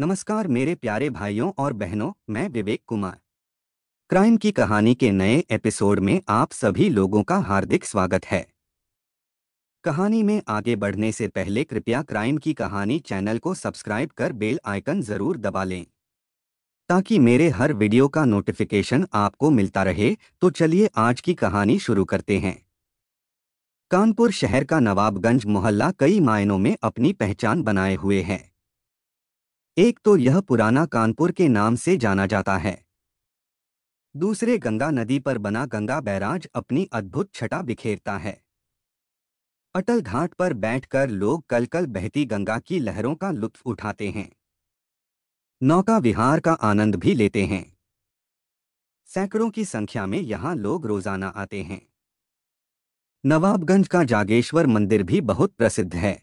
नमस्कार मेरे प्यारे भाइयों और बहनों मैं विवेक कुमार क्राइम की कहानी के नए एपिसोड में आप सभी लोगों का हार्दिक स्वागत है कहानी में आगे बढ़ने से पहले कृपया क्राइम की कहानी चैनल को सब्सक्राइब कर बेल आइकन जरूर दबा लें ताकि मेरे हर वीडियो का नोटिफिकेशन आपको मिलता रहे तो चलिए आज की कहानी शुरू करते हैं कानपुर शहर का नवाबगंज मोहल्ला कई मायनों में अपनी पहचान बनाए हुए है एक तो यह पुराना कानपुर के नाम से जाना जाता है दूसरे गंगा नदी पर बना गंगा बैराज अपनी अद्भुत छटा बिखेरता है अटल घाट पर बैठकर लोग कल कल बहती गंगा की लहरों का लुत्फ उठाते हैं नौका विहार का आनंद भी लेते हैं सैकड़ों की संख्या में यहाँ लोग रोजाना आते हैं नवाबगंज का जागेश्वर मंदिर भी बहुत प्रसिद्ध है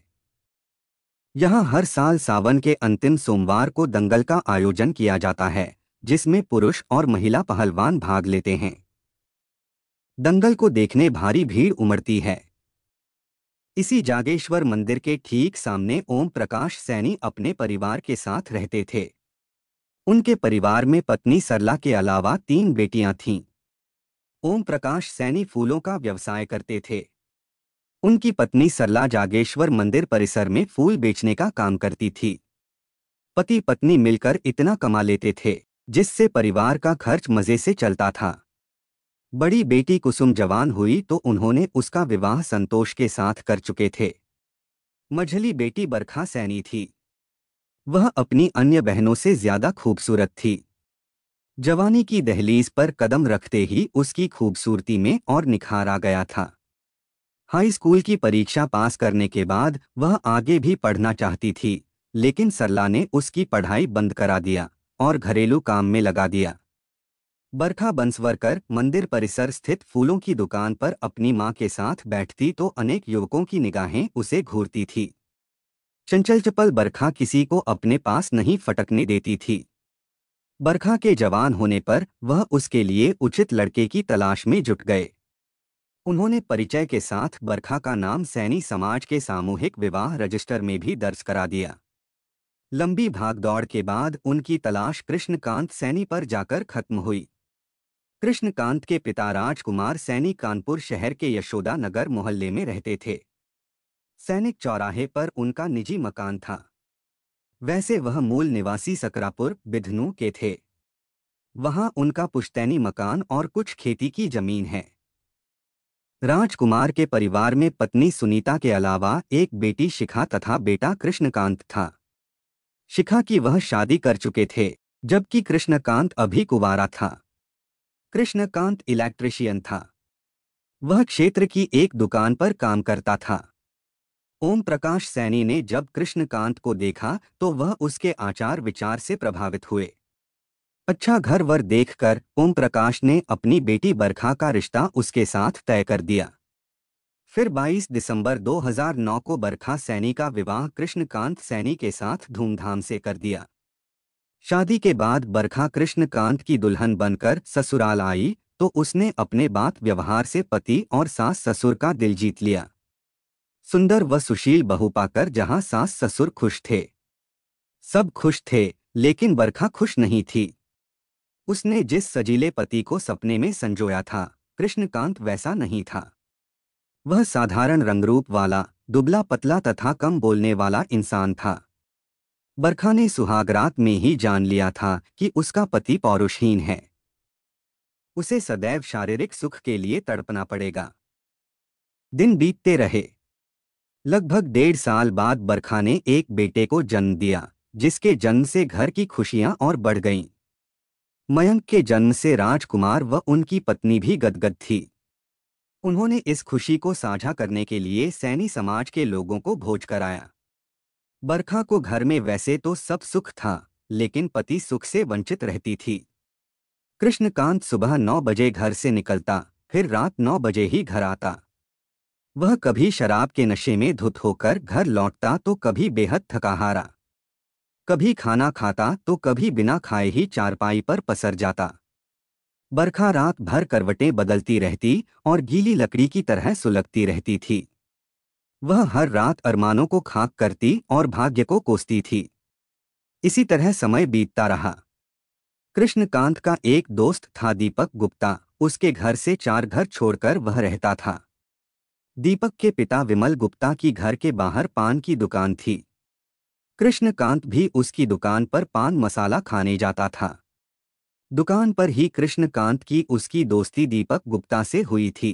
यहाँ हर साल सावन के अंतिम सोमवार को दंगल का आयोजन किया जाता है जिसमें पुरुष और महिला पहलवान भाग लेते हैं दंगल को देखने भारी भीड़ उमड़ती है इसी जागेश्वर मंदिर के ठीक सामने ओम प्रकाश सैनी अपने परिवार के साथ रहते थे उनके परिवार में पत्नी सरला के अलावा तीन बेटियां थीं ओम प्रकाश सैनी फूलों का व्यवसाय करते थे उनकी पत्नी सरला जागेश्वर मंदिर परिसर में फूल बेचने का काम करती थी पति पत्नी मिलकर इतना कमा लेते थे जिससे परिवार का खर्च मजे से चलता था बड़ी बेटी कुसुम जवान हुई तो उन्होंने उसका विवाह संतोष के साथ कर चुके थे मझली बेटी बरखा सैनी थी वह अपनी अन्य बहनों से ज्यादा खूबसूरत थी जवानी की दहलीज पर कदम रखते ही उसकी खूबसूरती में और निखार आ गया था हाई स्कूल की परीक्षा पास करने के बाद वह आगे भी पढ़ना चाहती थी लेकिन सरला ने उसकी पढ़ाई बंद करा दिया और घरेलू काम में लगा दिया बरखा बंसवरकर मंदिर परिसर स्थित फूलों की दुकान पर अपनी माँ के साथ बैठती तो अनेक युवकों की निगाहें उसे घूरती थी चंचल चपल बरखा किसी को अपने पास नहीं फटकने देती थी बरखा के जवान होने पर वह उसके लिए उचित लड़के की तलाश में जुट गए उन्होंने परिचय के साथ बरखा का नाम सैनी समाज के सामूहिक विवाह रजिस्टर में भी दर्ज करा दिया लंबी भागदौड़ के बाद उनकी तलाश कृष्णकांत सैनी पर जाकर खत्म हुई कृष्णकांत के पिता राजकुमार सैनी कानपुर शहर के यशोदा नगर मोहल्ले में रहते थे सैनिक चौराहे पर उनका निजी मकान था वैसे वह मूल निवासी सकरापुर बिधनू के थे वहां उनका पुश्तैनी मकान और कुछ खेती की जमीन है राजकुमार के परिवार में पत्नी सुनीता के अलावा एक बेटी शिखा तथा बेटा कृष्णकांत था शिखा की वह शादी कर चुके थे जबकि कृष्णकांत अभी कुवारा था कृष्णकांत इलेक्ट्रिशियन था वह क्षेत्र की एक दुकान पर काम करता था ओम प्रकाश सैनी ने जब कृष्णकांत को देखा तो वह उसके आचार विचार से प्रभावित हुए अच्छा घर वर देखकर ओम प्रकाश ने अपनी बेटी बरखा का रिश्ता उसके साथ तय कर दिया फिर 22 दिसंबर 2009 को बरखा सैनी का विवाह कृष्णकांत सैनी के साथ धूमधाम से कर दिया शादी के बाद बरखा कृष्णकांत की दुल्हन बनकर ससुराल आई तो उसने अपने बात व्यवहार से पति और सास ससुर का दिल जीत लिया सुंदर व सुशील बहु पाकर जहां सास ससुर खुश थे सब खुश थे लेकिन बरखा खुश नहीं थी उसने जिस सजीले पति को सपने में संजोया था कृष्णकांत वैसा नहीं था वह साधारण रंगरूप वाला दुबला पतला तथा कम बोलने वाला इंसान था बरखा ने सुहागरात में ही जान लिया था कि उसका पति पौरुषहीन है उसे सदैव शारीरिक सुख के लिए तड़पना पड़ेगा दिन बीतते रहे लगभग डेढ़ साल बाद बरखा ने एक बेटे को जन्म दिया जिसके जन्म से घर की खुशियां और बढ़ गईं। मयंक के जन्म से राजकुमार व उनकी पत्नी भी गदगद थी उन्होंने इस खुशी को साझा करने के लिए सैनी समाज के लोगों को भोज कराया बरखा को घर में वैसे तो सब सुख था लेकिन पति सुख से वंचित रहती थी कृष्णकांत सुबह नौ बजे घर से निकलता फिर रात नौ बजे ही घर आता वह कभी शराब के नशे में धुत होकर घर लौटता तो कभी बेहद थकाहारा कभी खाना खाता तो कभी बिना खाए ही चारपाई पर पसर जाता बरखा रात भर करवटें बदलती रहती और गीली लकड़ी की तरह सुलगती रहती थी वह हर रात अरमानों को खाक करती और भाग्य को कोसती थी इसी तरह समय बीतता रहा कृष्णकांत का एक दोस्त था दीपक गुप्ता उसके घर से चार घर छोड़कर वह रहता था दीपक के पिता विमल गुप्ता की घर के बाहर पान की दुकान थी कृष्णकांत भी उसकी दुकान पर पान मसाला खाने जाता था दुकान पर ही कृष्णकांत की उसकी दोस्ती दीपक गुप्ता से हुई थी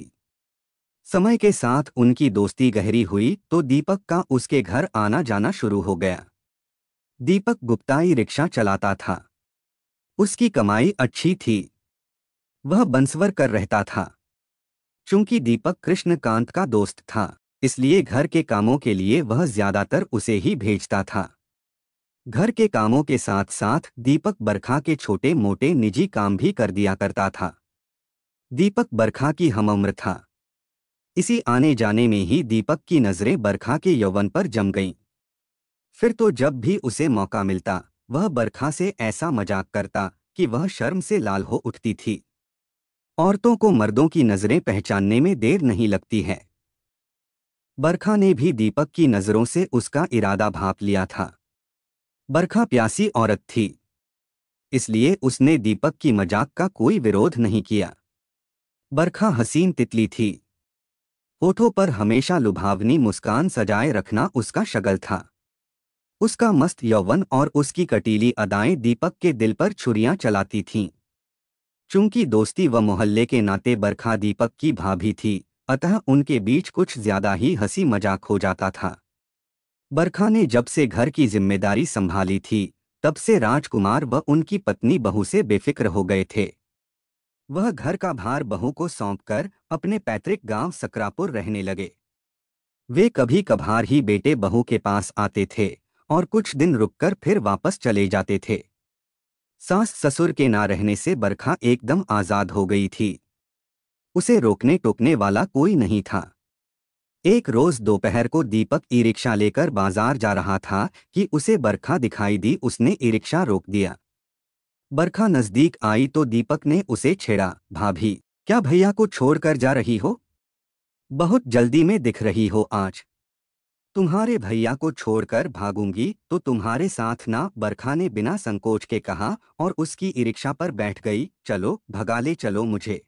समय के साथ उनकी दोस्ती गहरी हुई तो दीपक का उसके घर आना जाना शुरू हो गया दीपक गुप्ता ही रिक्शा चलाता था उसकी कमाई अच्छी थी वह बंसवर कर रहता था चूंकि दीपक कृष्णकांत का दोस्त था इसलिए घर के कामों के लिए वह ज्यादातर उसे ही भेजता था घर के कामों के साथ साथ दीपक बरखा के छोटे मोटे निजी काम भी कर दिया करता था दीपक बरखा की उम्र था इसी आने जाने में ही दीपक की नज़रें बरखा के यौवन पर जम गईं फिर तो जब भी उसे मौका मिलता वह बरखा से ऐसा मजाक करता कि वह शर्म से लाल हो उठती थी औरतों को मर्दों की नज़रें पहचानने में देर नहीं लगती है बरखा ने भी दीपक की नज़रों से उसका इरादा भाप लिया था बरखा प्यासी औरत थी इसलिए उसने दीपक की मजाक का कोई विरोध नहीं किया बरखा हसीन तितली थी होठों पर हमेशा लुभावनी मुस्कान सजाए रखना उसका शगल था उसका मस्त यौवन और उसकी कटीली अदाएं दीपक के दिल पर छुरियां चलाती थीं चूंकि दोस्ती व मोहल्ले के नाते बरखा दीपक की भाभी थी अतः उनके बीच कुछ ज्यादा ही हंसी मजाक हो जाता था बरखा ने जब से घर की जिम्मेदारी संभाली थी तब से राजकुमार व उनकी पत्नी बहू से बेफिक्र हो गए थे वह घर का भार बहू को सौंपकर अपने पैतृक गांव सकरापुर रहने लगे वे कभी कभार ही बेटे बहू के पास आते थे और कुछ दिन रुककर फिर वापस चले जाते थे सास ससुर के ना रहने से बरखा एकदम आज़ाद हो गई थी उसे रोकने टोकने वाला कोई नहीं था एक रोज दोपहर को दीपक ई रिक्शा लेकर बाजार जा रहा था कि उसे बरखा दिखाई दी उसने ई रिक्शा रोक दिया बरखा नजदीक आई तो दीपक ने उसे छेड़ा भाभी क्या भैया को छोड़कर जा रही हो बहुत जल्दी में दिख रही हो आज तुम्हारे भैया को छोड़कर भागूंगी तो तुम्हारे साथ ना बरखा ने बिना संकोच के कहा और उसकी ई रिक्शा पर बैठ गई चलो भगा ले चलो मुझे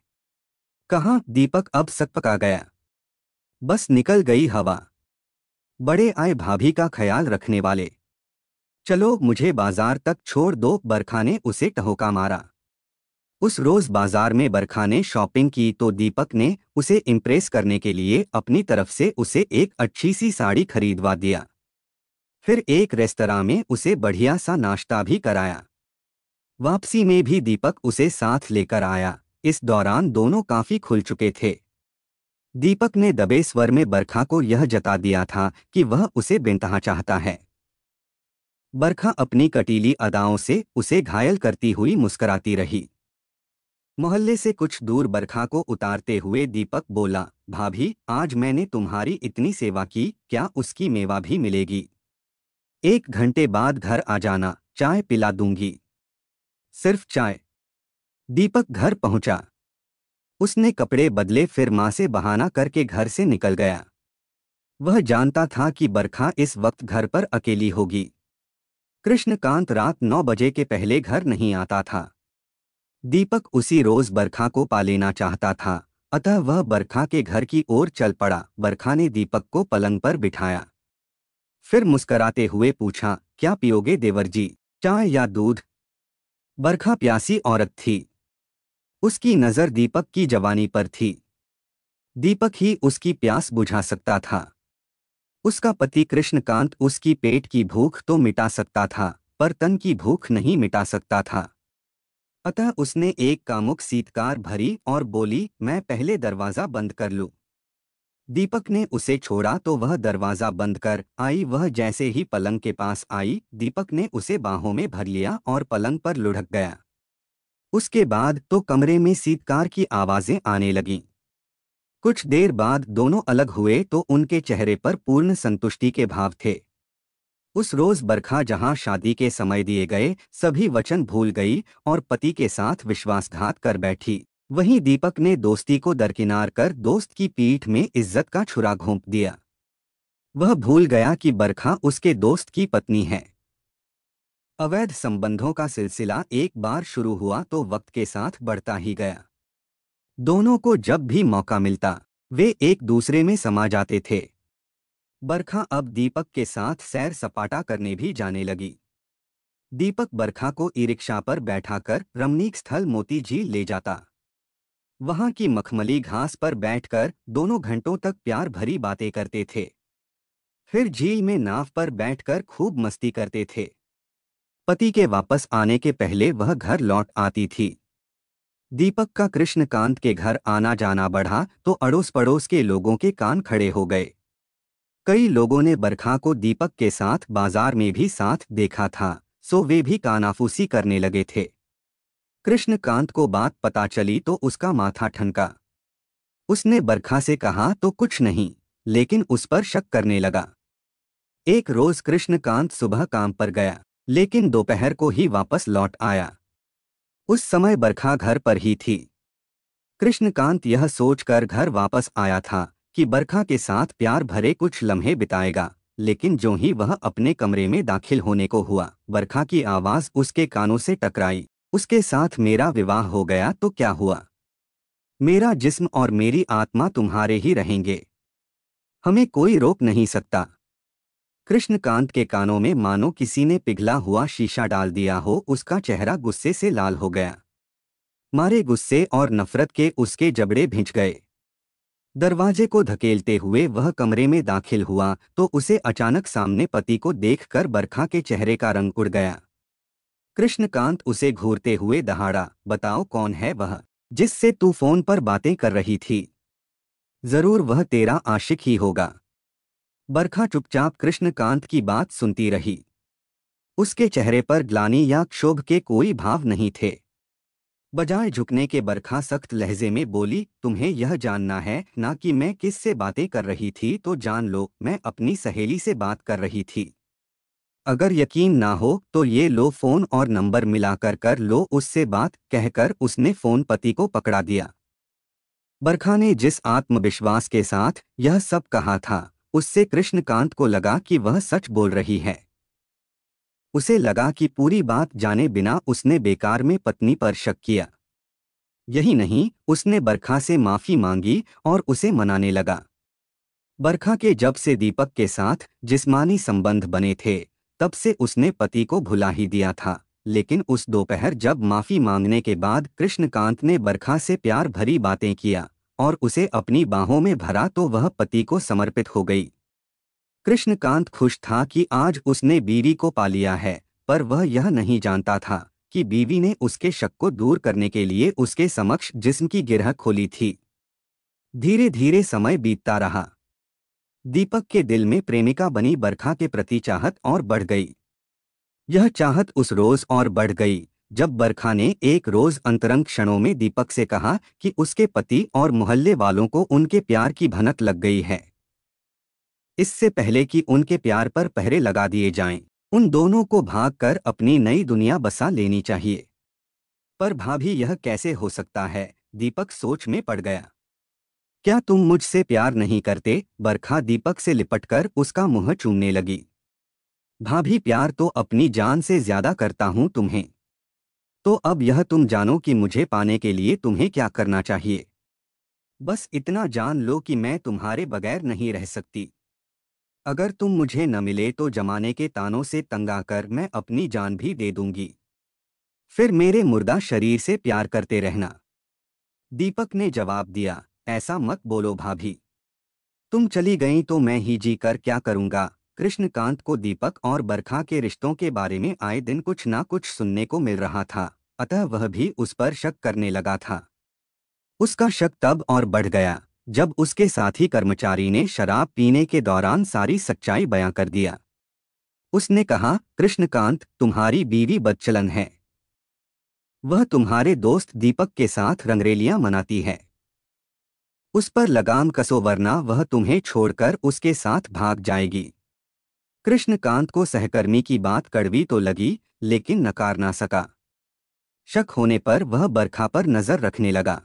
कहा दीपक अब पका गया बस निकल गई हवा बड़े आए भाभी का ख्याल रखने वाले चलो मुझे बाजार तक छोड़ दो बरखा ने उसे टहोका मारा उस रोज बाजार में बरखा ने शॉपिंग की तो दीपक ने उसे इम्प्रेस करने के लिए अपनी तरफ से उसे एक अच्छी सी साड़ी खरीदवा दिया फिर एक रेस्तरा में उसे बढ़िया सा नाश्ता भी कराया वापसी में भी दीपक उसे साथ लेकर आया इस दौरान दोनों काफी खुल चुके थे दीपक ने दबे स्वर में बरखा को यह जता दिया था कि वह उसे बेनतहा चाहता है बरखा अपनी कटीली अदाओं से उसे घायल करती हुई मुस्कराती रही मोहल्ले से कुछ दूर बरखा को उतारते हुए दीपक बोला भाभी आज मैंने तुम्हारी इतनी सेवा की क्या उसकी मेवा भी मिलेगी एक घंटे बाद घर आ जाना चाय पिला दूंगी सिर्फ चाय दीपक घर पहुंचा उसने कपड़े बदले फिर मां से बहाना करके घर से निकल गया वह जानता था कि बरखा इस वक्त घर पर अकेली होगी कृष्णकांत रात नौ बजे के पहले घर नहीं आता था दीपक उसी रोज बरखा को पा लेना चाहता था अतः वह बरखा के घर की ओर चल पड़ा बरखा ने दीपक को पलंग पर बिठाया फिर मुस्कराते हुए पूछा क्या पियोगे देवर जी चाय या दूध बरखा प्यासी औरत थी उसकी नज़र दीपक की जवानी पर थी दीपक ही उसकी प्यास बुझा सकता था उसका पति कृष्णकांत उसकी पेट की भूख तो मिटा सकता था पर तन की भूख नहीं मिटा सकता था अतः उसने एक कामुक सीतकार भरी और बोली मैं पहले दरवाज़ा बंद कर लूँ दीपक ने उसे छोड़ा तो वह दरवाज़ा बंद कर आई वह जैसे ही पलंग के पास आई दीपक ने उसे बाहों में भर लिया और पलंग पर लुढ़क गया उसके बाद तो कमरे में सीतकार की आवाज़ें आने लगीं कुछ देर बाद दोनों अलग हुए तो उनके चेहरे पर पूर्ण संतुष्टि के भाव थे उस रोज बरखा जहां शादी के समय दिए गए सभी वचन भूल गई और पति के साथ विश्वासघात कर बैठी वहीं दीपक ने दोस्ती को दरकिनार कर दोस्त की पीठ में इज्जत का छुरा घोंप दिया वह भूल गया कि बरखा उसके दोस्त की पत्नी है अवैध संबंधों का सिलसिला एक बार शुरू हुआ तो वक्त के साथ बढ़ता ही गया दोनों को जब भी मौका मिलता वे एक दूसरे में समा जाते थे बरखा अब दीपक के साथ सैर सपाटा करने भी जाने लगी दीपक बरखा को ई रिक्शा पर बैठाकर रमणीक स्थल मोती झील ले जाता वहां की मखमली घास पर बैठकर दोनों घंटों तक प्यार भरी बातें करते थे फिर झील में नाव पर बैठकर खूब मस्ती करते थे पति के वापस आने के पहले वह घर लौट आती थी दीपक का कृष्णकांत के घर आना जाना बढ़ा तो अड़ोस पड़ोस के लोगों के कान खड़े हो गए कई लोगों ने बरखा को दीपक के साथ बाजार में भी साथ देखा था सो वे भी कानाफूसी करने लगे थे कृष्णकांत को बात पता चली तो उसका माथा ठनका उसने बरखा से कहा तो कुछ नहीं लेकिन उस पर शक करने लगा एक रोज कृष्णकांत सुबह काम पर गया लेकिन दोपहर को ही वापस लौट आया उस समय बरखा घर पर ही थी कृष्णकांत यह सोचकर घर वापस आया था कि बरखा के साथ प्यार भरे कुछ लम्हे बिताएगा लेकिन जो ही वह अपने कमरे में दाखिल होने को हुआ बरखा की आवाज उसके कानों से टकराई उसके साथ मेरा विवाह हो गया तो क्या हुआ मेरा जिस्म और मेरी आत्मा तुम्हारे ही रहेंगे हमें कोई रोक नहीं सकता कृष्णकांत के कानों में मानो किसी ने पिघला हुआ शीशा डाल दिया हो उसका चेहरा गुस्से से लाल हो गया मारे गुस्से और नफरत के उसके जबड़े भिंच गए दरवाजे को धकेलते हुए वह कमरे में दाखिल हुआ तो उसे अचानक सामने पति को देखकर बरखा के चेहरे का रंग उड़ गया कृष्णकांत उसे घूरते हुए दहाड़ा बताओ कौन है वह जिससे तू फोन पर बातें कर रही थी जरूर वह तेरा आशिक ही होगा बरखा चुपचाप कृष्णकांत की बात सुनती रही उसके चेहरे पर ग्लानी या क्षोभ के कोई भाव नहीं थे बजाय झुकने के बरखा सख्त लहजे में बोली तुम्हें यह जानना है ना कि मैं किस से बातें कर रही थी तो जान लो मैं अपनी सहेली से बात कर रही थी अगर यकीन ना हो तो ये लो फोन और नंबर मिलाकर कर लो उससे बात कहकर उसने फोन पति को पकड़ा दिया बरखा ने जिस आत्मविश्वास के साथ यह सब कहा था उससे कृष्णकांत को लगा कि वह सच बोल रही है उसे लगा कि पूरी बात जाने बिना उसने बेकार में पत्नी पर शक किया यही नहीं उसने बरखा से माफी मांगी और उसे मनाने लगा बरखा के जब से दीपक के साथ जिस्मानी संबंध बने थे तब से उसने पति को भुला ही दिया था लेकिन उस दोपहर जब माफी मांगने के बाद कृष्णकांत ने बरखा से प्यार भरी बातें किया और उसे अपनी बाहों में भरा तो वह पति को समर्पित हो गई कृष्णकांत खुश था कि आज उसने बीवी को पा लिया है पर वह यह नहीं जानता था कि बीवी ने उसके शक को दूर करने के लिए उसके समक्ष जिस्म की गिरह खोली थी धीरे धीरे समय बीतता रहा दीपक के दिल में प्रेमिका बनी बरखा के प्रति चाहत और बढ़ गई यह चाहत उस रोज और बढ़ गई जब बरखा ने एक रोज अंतरंग क्षणों में दीपक से कहा कि उसके पति और मोहल्ले वालों को उनके प्यार की भनक लग गई है इससे पहले कि उनके प्यार पर पहरे लगा दिए जाएं, उन दोनों को भागकर अपनी नई दुनिया बसा लेनी चाहिए पर भाभी यह कैसे हो सकता है दीपक सोच में पड़ गया क्या तुम मुझसे प्यार नहीं करते बरखा दीपक से लिपटकर उसका मुंह चूमने लगी भाभी प्यार तो अपनी जान से ज्यादा करता हूं तुम्हें तो अब यह तुम जानो कि मुझे पाने के लिए तुम्हें क्या करना चाहिए बस इतना जान लो कि मैं तुम्हारे बगैर नहीं रह सकती अगर तुम मुझे न मिले तो जमाने के तानों से तंग आकर मैं अपनी जान भी दे दूंगी फिर मेरे मुर्दा शरीर से प्यार करते रहना दीपक ने जवाब दिया ऐसा मत बोलो भाभी तुम चली गई तो मैं ही जी कर क्या करूंगा कृष्णकांत को दीपक और बरखा के रिश्तों के बारे में आए दिन कुछ ना कुछ सुनने को मिल रहा था अतः वह भी उस पर शक करने लगा था उसका शक तब और बढ़ गया जब उसके साथी कर्मचारी ने शराब पीने के दौरान सारी सच्चाई बयां कर दिया उसने कहा कृष्णकांत तुम्हारी बीवी बदचलन है वह तुम्हारे दोस्त दीपक के साथ रंगरेलियां मनाती है उस पर लगाम कसो वरना वह तुम्हें छोड़कर उसके साथ भाग जाएगी कृष्णकांत को सहकर्मी की बात कड़वी तो लगी लेकिन नकार ना सका शक होने पर वह बरखा पर नजर रखने लगा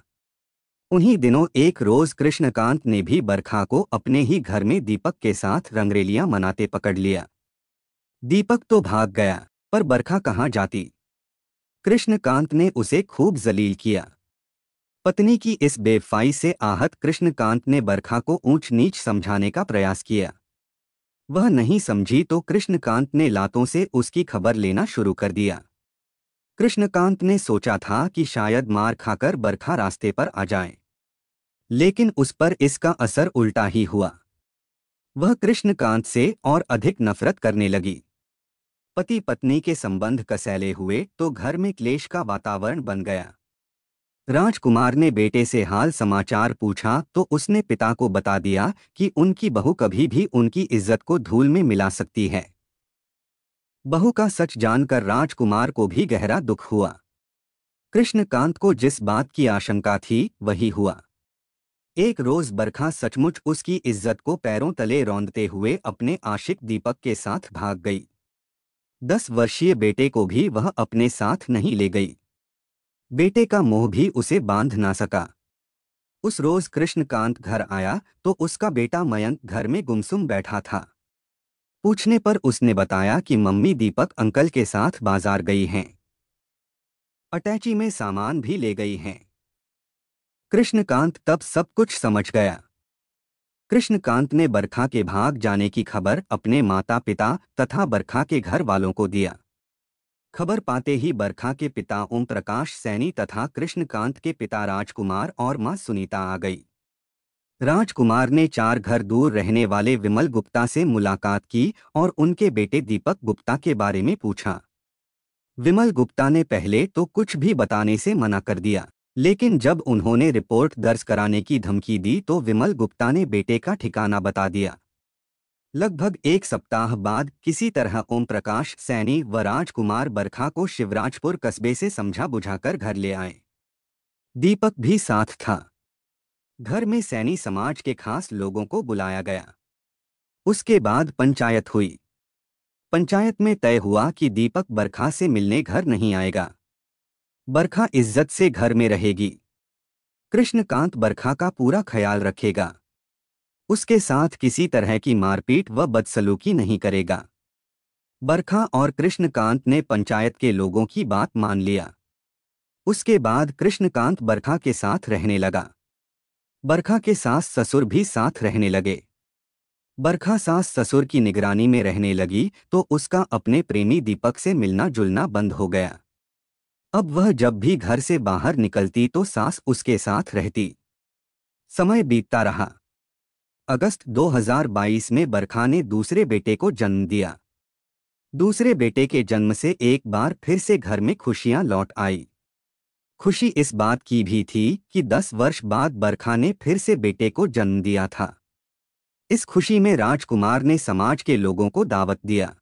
उन्हीं दिनों एक रोज कृष्णकांत ने भी बरखा को अपने ही घर में दीपक के साथ रंगरेलियां मनाते पकड़ लिया दीपक तो भाग गया पर बरखा कहाँ जाती कृष्णकांत ने उसे खूब जलील किया पत्नी की इस बेफाई से आहत कृष्णकांत ने बरखा को ऊंच नीच समझाने का प्रयास किया वह नहीं समझी तो कृष्णकांत ने लातों से उसकी खबर लेना शुरू कर दिया कृष्णकांत ने सोचा था कि शायद मार खाकर बरखा रास्ते पर आ जाए लेकिन उस पर इसका असर उल्टा ही हुआ वह कृष्णकांत से और अधिक नफरत करने लगी पति पत्नी के संबंध कसैले हुए तो घर में क्लेश का वातावरण बन गया राजकुमार ने बेटे से हाल समाचार पूछा तो उसने पिता को बता दिया कि उनकी बहू कभी भी उनकी इज्जत को धूल में मिला सकती है बहू का सच जानकर राजकुमार को भी गहरा दुख हुआ कृष्णकांत को जिस बात की आशंका थी वही हुआ एक रोज बरखा सचमुच उसकी इज्जत को पैरों तले रौंदते हुए अपने आशिक दीपक के साथ भाग गई दस वर्षीय बेटे को भी वह अपने साथ नहीं ले गई बेटे का मोह भी उसे बांध ना सका उस रोज कृष्णकांत घर आया तो उसका बेटा मयंक घर में गुमसुम बैठा था पूछने पर उसने बताया कि मम्मी दीपक अंकल के साथ बाजार गई हैं अटैची में सामान भी ले गई हैं कृष्णकांत तब सब कुछ समझ गया कृष्णकांत ने बरखा के भाग जाने की खबर अपने माता पिता तथा बरखा के घर वालों को दिया खबर पाते ही बरखा के पिता ओम प्रकाश सैनी तथा कृष्णकांत के पिता राजकुमार और मां सुनीता आ गई राजकुमार ने चार घर दूर रहने वाले विमल गुप्ता से मुलाकात की और उनके बेटे दीपक गुप्ता के बारे में पूछा विमल गुप्ता ने पहले तो कुछ भी बताने से मना कर दिया लेकिन जब उन्होंने रिपोर्ट दर्ज कराने की धमकी दी तो विमल गुप्ता ने बेटे का ठिकाना बता दिया लगभग एक सप्ताह बाद किसी तरह ओम प्रकाश सैनी व राजकुमार बरखा को शिवराजपुर कस्बे से समझा बुझाकर घर ले आए दीपक भी साथ था घर में सैनी समाज के खास लोगों को बुलाया गया उसके बाद पंचायत हुई पंचायत में तय हुआ कि दीपक बरखा से मिलने घर नहीं आएगा बरखा इज्जत से घर में रहेगी कृष्णकांत बरखा का पूरा ख्याल रखेगा उसके साथ किसी तरह की मारपीट व बदसलूकी नहीं करेगा बरखा और कृष्णकांत ने पंचायत के लोगों की बात मान लिया उसके बाद कृष्णकांत बरखा के साथ रहने लगा बरखा के सास ससुर भी साथ रहने लगे बरखा सास ससुर की निगरानी में रहने लगी तो उसका अपने प्रेमी दीपक से मिलना जुलना बंद हो गया अब वह जब भी घर से बाहर निकलती तो सास उसके साथ रहती समय बीतता रहा अगस्त 2022 में बरखा ने दूसरे बेटे को जन्म दिया दूसरे बेटे के जन्म से एक बार फिर से घर में खुशियां लौट आई खुशी इस बात की भी थी कि 10 वर्ष बाद बरखा ने फिर से बेटे को जन्म दिया था इस खुशी में राजकुमार ने समाज के लोगों को दावत दिया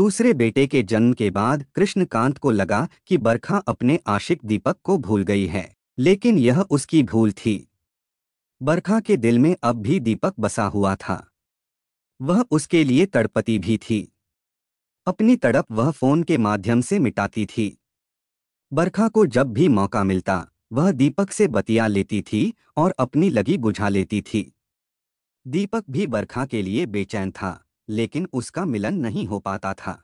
दूसरे बेटे के जन्म के बाद कृष्णकांत को लगा कि बरखा अपने आशिक दीपक को भूल गई है लेकिन यह उसकी भूल थी बरखा के दिल में अब भी दीपक बसा हुआ था वह उसके लिए तड़पती भी थी अपनी तड़प वह फोन के माध्यम से मिटाती थी बरखा को जब भी मौका मिलता वह दीपक से बतिया लेती थी और अपनी लगी बुझा लेती थी दीपक भी बरखा के लिए बेचैन था लेकिन उसका मिलन नहीं हो पाता था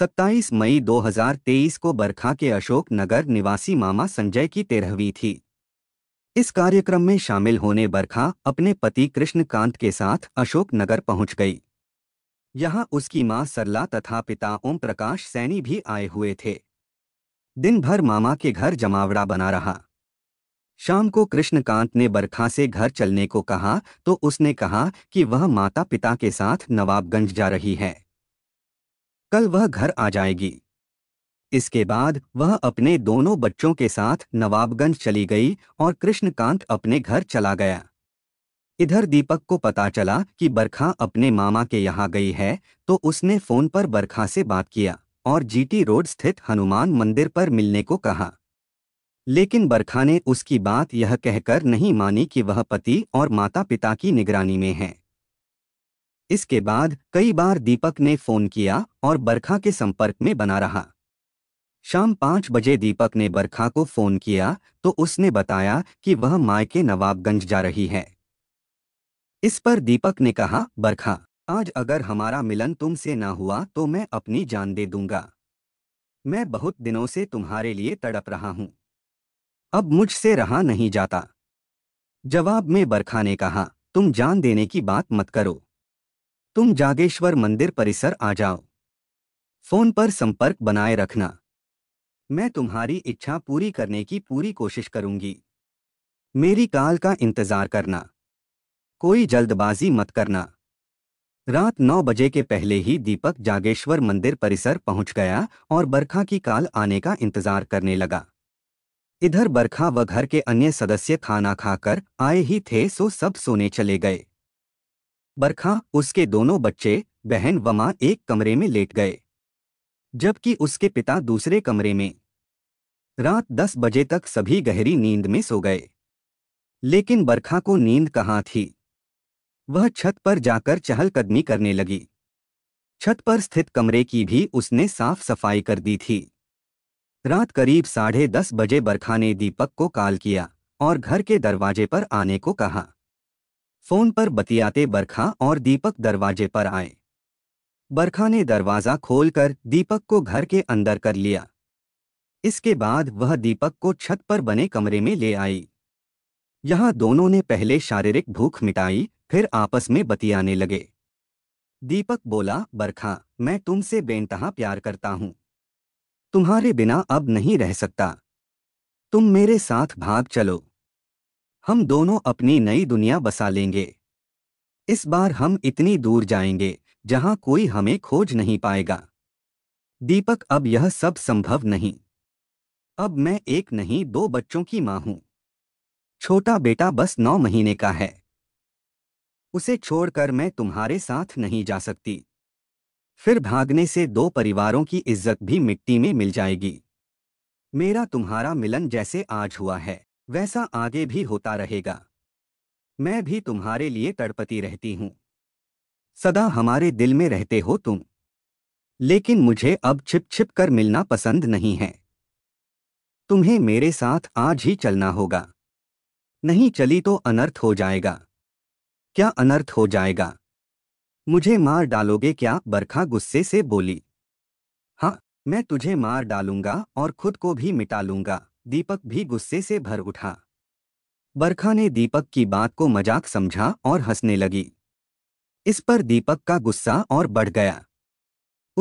27 मई 2023 को बरखा के अशोक नगर निवासी मामा संजय की तेरहवीं थी इस कार्यक्रम में शामिल होने बरखा अपने पति कृष्णकांत के साथ अशोकनगर पहुंच गई यहाँ उसकी माँ सरला तथा पिता ओम प्रकाश सैनी भी आए हुए थे दिन भर मामा के घर जमावड़ा बना रहा शाम को कृष्णकांत ने बरखा से घर चलने को कहा तो उसने कहा कि वह माता पिता के साथ नवाबगंज जा रही है कल वह घर आ जाएगी इसके बाद वह अपने दोनों बच्चों के साथ नवाबगंज चली गई और कृष्णकांत अपने घर चला गया इधर दीपक को पता चला कि बरखा अपने मामा के यहाँ गई है तो उसने फोन पर बरखा से बात किया और जीटी रोड स्थित हनुमान मंदिर पर मिलने को कहा लेकिन बरखा ने उसकी बात यह कहकर नहीं मानी कि वह पति और माता पिता की निगरानी में है इसके बाद कई बार दीपक ने फोन किया और बरखा के संपर्क में बना रहा शाम पाँच बजे दीपक ने बरखा को फ़ोन किया तो उसने बताया कि वह मायके नवाबगंज जा रही है इस पर दीपक ने कहा बरखा आज अगर हमारा मिलन तुमसे ना हुआ तो मैं अपनी जान दे दूंगा मैं बहुत दिनों से तुम्हारे लिए तड़प रहा हूं अब मुझसे रहा नहीं जाता जवाब में बरखा ने कहा तुम जान देने की बात मत करो तुम जागेश्वर मंदिर परिसर आ जाओ फोन पर संपर्क बनाए रखना मैं तुम्हारी इच्छा पूरी करने की पूरी कोशिश करूंगी मेरी काल का इंतजार करना कोई जल्दबाजी मत करना रात नौ बजे के पहले ही दीपक जागेश्वर मंदिर परिसर पहुंच गया और बरखा की काल आने का इंतजार करने लगा इधर बरखा व घर के अन्य सदस्य खाना खाकर आए ही थे सो सब सोने चले गए बरखा उसके दोनों बच्चे बहन व माँ एक कमरे में लेट गए जबकि उसके पिता दूसरे कमरे में रात दस बजे तक सभी गहरी नींद में सो गए लेकिन बरखा को नींद कहाँ थी वह छत पर जाकर चहलकदमी करने लगी छत पर स्थित कमरे की भी उसने साफ सफाई कर दी थी रात करीब साढ़े दस बजे बरखा ने दीपक को कॉल किया और घर के दरवाजे पर आने को कहा फोन पर बतियाते बरखा और दीपक दरवाजे पर आए बरखा ने दरवाज़ा खोलकर दीपक को घर के अंदर कर लिया इसके बाद वह दीपक को छत पर बने कमरे में ले आई यहां दोनों ने पहले शारीरिक भूख मिटाई फिर आपस में बतियाने लगे दीपक बोला बरखा मैं तुमसे बेनतहा प्यार करता हूं तुम्हारे बिना अब नहीं रह सकता तुम मेरे साथ भाग चलो हम दोनों अपनी नई दुनिया बसा लेंगे इस बार हम इतनी दूर जाएंगे जहां कोई हमें खोज नहीं पाएगा दीपक अब यह सब संभव नहीं अब मैं एक नहीं दो बच्चों की मां हूं छोटा बेटा बस नौ महीने का है उसे छोड़कर मैं तुम्हारे साथ नहीं जा सकती फिर भागने से दो परिवारों की इज्जत भी मिट्टी में मिल जाएगी मेरा तुम्हारा मिलन जैसे आज हुआ है वैसा आगे भी होता रहेगा मैं भी तुम्हारे लिए तड़पती रहती हूं सदा हमारे दिल में रहते हो तुम लेकिन मुझे अब छिप छिप कर मिलना पसंद नहीं है तुम्हें मेरे साथ आज ही चलना होगा नहीं चली तो अनर्थ हो जाएगा क्या अनर्थ हो जाएगा मुझे मार डालोगे क्या बरखा गुस्से से बोली हाँ मैं तुझे मार डालूंगा और खुद को भी मिटा लूंगा दीपक भी गुस्से से भर उठा बरखा ने दीपक की बात को मजाक समझा और हंसने लगी इस पर दीपक का गुस्सा और बढ़ गया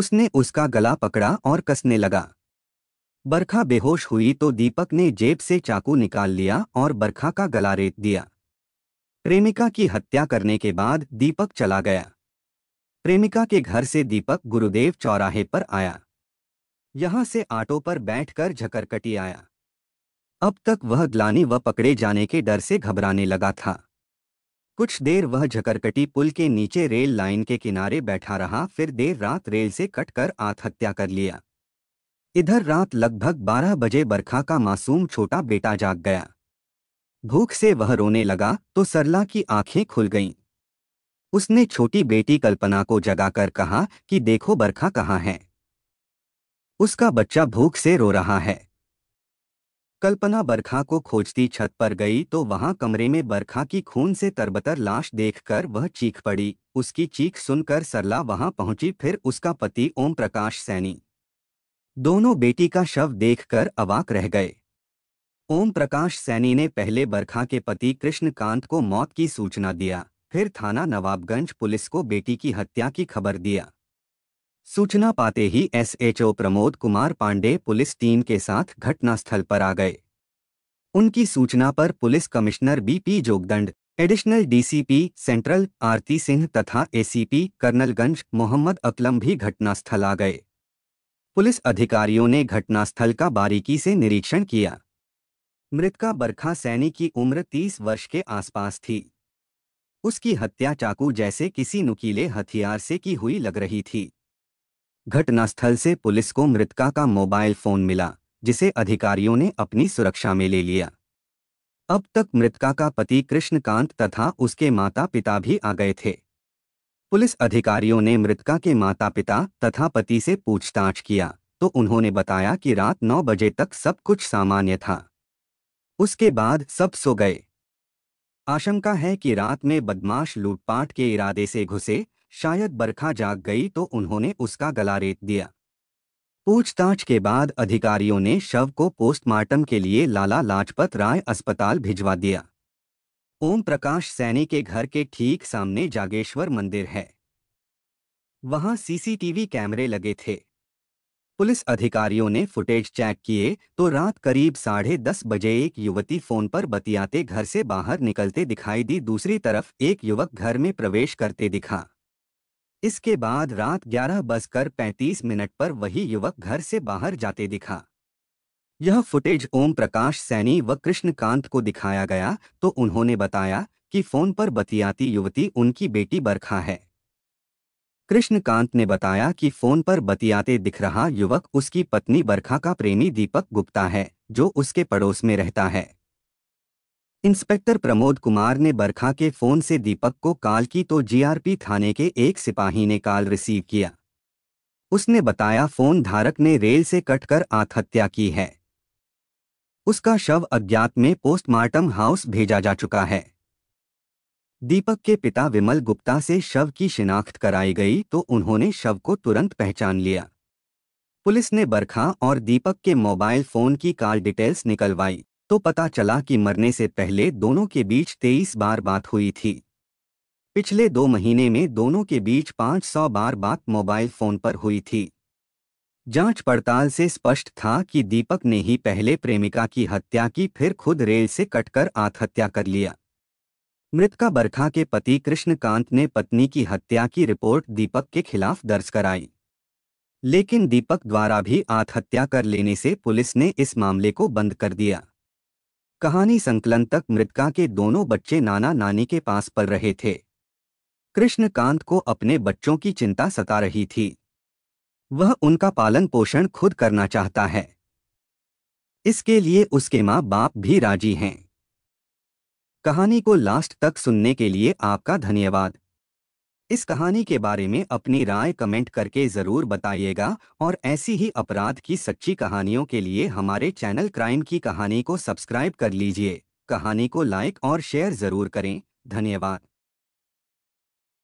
उसने उसका गला पकड़ा और कसने लगा बरखा बेहोश हुई तो दीपक ने जेब से चाकू निकाल लिया और बरखा का गला रेत दिया प्रेमिका की हत्या करने के बाद दीपक चला गया प्रेमिका के घर से दीपक गुरुदेव चौराहे पर आया यहां से ऑटो पर बैठकर झकरकटी आया अब तक वह ग्लानी व पकड़े जाने के डर से घबराने लगा था कुछ देर वह झकरकटी पुल के नीचे रेल लाइन के किनारे बैठा रहा फिर देर रात रेल से कटकर आत्महत्या कर लिया इधर रात लगभग 12 बजे बरखा का मासूम छोटा बेटा जाग गया भूख से वह रोने लगा तो सरला की आंखें खुल गईं उसने छोटी बेटी कल्पना को जगाकर कहा कि देखो बरखा कहाँ है उसका बच्चा भूख से रो रहा है कल्पना बरखा को खोजती छत पर गई तो वहां कमरे में बरखा की खून से तरबतर लाश देखकर वह चीख पड़ी उसकी चीख सुनकर सरला वहां पहुंची फिर उसका पति ओम प्रकाश सैनी दोनों बेटी का शव देखकर अवाक रह गए ओम प्रकाश सैनी ने पहले बरखा के पति कृष्णकांत को मौत की सूचना दिया फिर थाना नवाबगंज पुलिस को बेटी की हत्या की खबर दिया सूचना पाते ही SHO Pramod Kumar Pandey police team के साथ घटनास्थल पर आ गए उनकी सूचना पर police commissioner BP Jogdand additional DCP central Aarti Singh तथा एसीपी कर्नलगंज मोहम्मद अकलम भी घटनास्थल आ गए पुलिस अधिकारियों ने घटनास्थल का बारीकी से निरीक्षण किया मृतका बरखा सैनी की उम्र 30 वर्ष के आसपास थी उसकी हत्या चाकू जैसे किसी नुकीले हथियार से की हुई लग रही थी घटनास्थल से पुलिस को मृतका का मोबाइल फोन मिला जिसे अधिकारियों ने अपनी सुरक्षा में ले लिया अब तक मृतका का पति कृष्णकांत तथा उसके माता पिता भी आ गए थे पुलिस अधिकारियों ने मृतका के माता पिता तथा पति से पूछताछ किया तो उन्होंने बताया कि रात नौ बजे तक सब कुछ सामान्य था उसके बाद सब सो गए आशंका है कि रात में बदमाश लूटपाट के इरादे से घुसे शायद बरखा जाग गई तो उन्होंने उसका गला रेत दिया पूछताछ के बाद अधिकारियों ने शव को पोस्टमार्टम के लिए लाला लाजपत राय अस्पताल भिजवा दिया ओम प्रकाश सैनी के घर के ठीक सामने जागेश्वर मंदिर है वहां सीसीटीवी कैमरे लगे थे पुलिस अधिकारियों ने फुटेज चेक किए तो रात करीब साढ़े दस बजे एक युवती फोन पर बतियाते घर से बाहर निकलते दिखाई दी दूसरी तरफ एक युवक घर में प्रवेश करते दिखा इसके बाद रात ग्यारह बजकर पैंतीस मिनट पर वही युवक घर से बाहर जाते दिखा यह फुटेज ओम प्रकाश सैनी व कृष्णकांत को दिखाया गया तो उन्होंने बताया कि फोन पर बतियाती युवती उनकी बेटी बरखा है कृष्णकांत ने बताया कि फोन पर बतियाते दिख रहा युवक उसकी पत्नी बरखा का प्रेमी दीपक गुप्ता है जो उसके पड़ोस में रहता है इंस्पेक्टर प्रमोद कुमार ने बरखा के फोन से दीपक को कॉल की तो जीआरपी थाने के एक सिपाही ने कॉल रिसीव किया उसने बताया फोन धारक ने रेल से कटकर आत्महत्या की है उसका शव अज्ञात में पोस्टमार्टम हाउस भेजा जा चुका है दीपक के पिता विमल गुप्ता से शव की शिनाख्त कराई गई तो उन्होंने शव को तुरंत पहचान लिया पुलिस ने बरखा और दीपक के मोबाइल फोन की कॉल डिटेल्स निकलवाई तो पता चला कि मरने से पहले दोनों के बीच तेईस बार बात हुई थी पिछले दो महीने में दोनों के बीच 500 बार बात मोबाइल फोन पर हुई थी जांच पड़ताल से स्पष्ट था कि दीपक ने ही पहले प्रेमिका की हत्या की फिर खुद रेल से कटकर आत्महत्या कर लिया मृतका बरखा के पति कृष्णकांत ने पत्नी की हत्या की रिपोर्ट दीपक के खिलाफ दर्ज कराई लेकिन दीपक द्वारा भी आत्महत्या कर लेने से पुलिस ने इस मामले को बंद कर दिया कहानी संकलन तक मृतका के दोनों बच्चे नाना नानी के पास पल रहे थे कृष्णकांत को अपने बच्चों की चिंता सता रही थी वह उनका पालन पोषण खुद करना चाहता है इसके लिए उसके माँ बाप भी राजी हैं कहानी को लास्ट तक सुनने के लिए आपका धन्यवाद इस कहानी के बारे में अपनी राय कमेंट करके ज़रूर बताइएगा और ऐसी ही अपराध की सच्ची कहानियों के लिए हमारे चैनल क्राइम की कहानी को सब्सक्राइब कर लीजिए कहानी को लाइक और शेयर ज़रूर करें धन्यवाद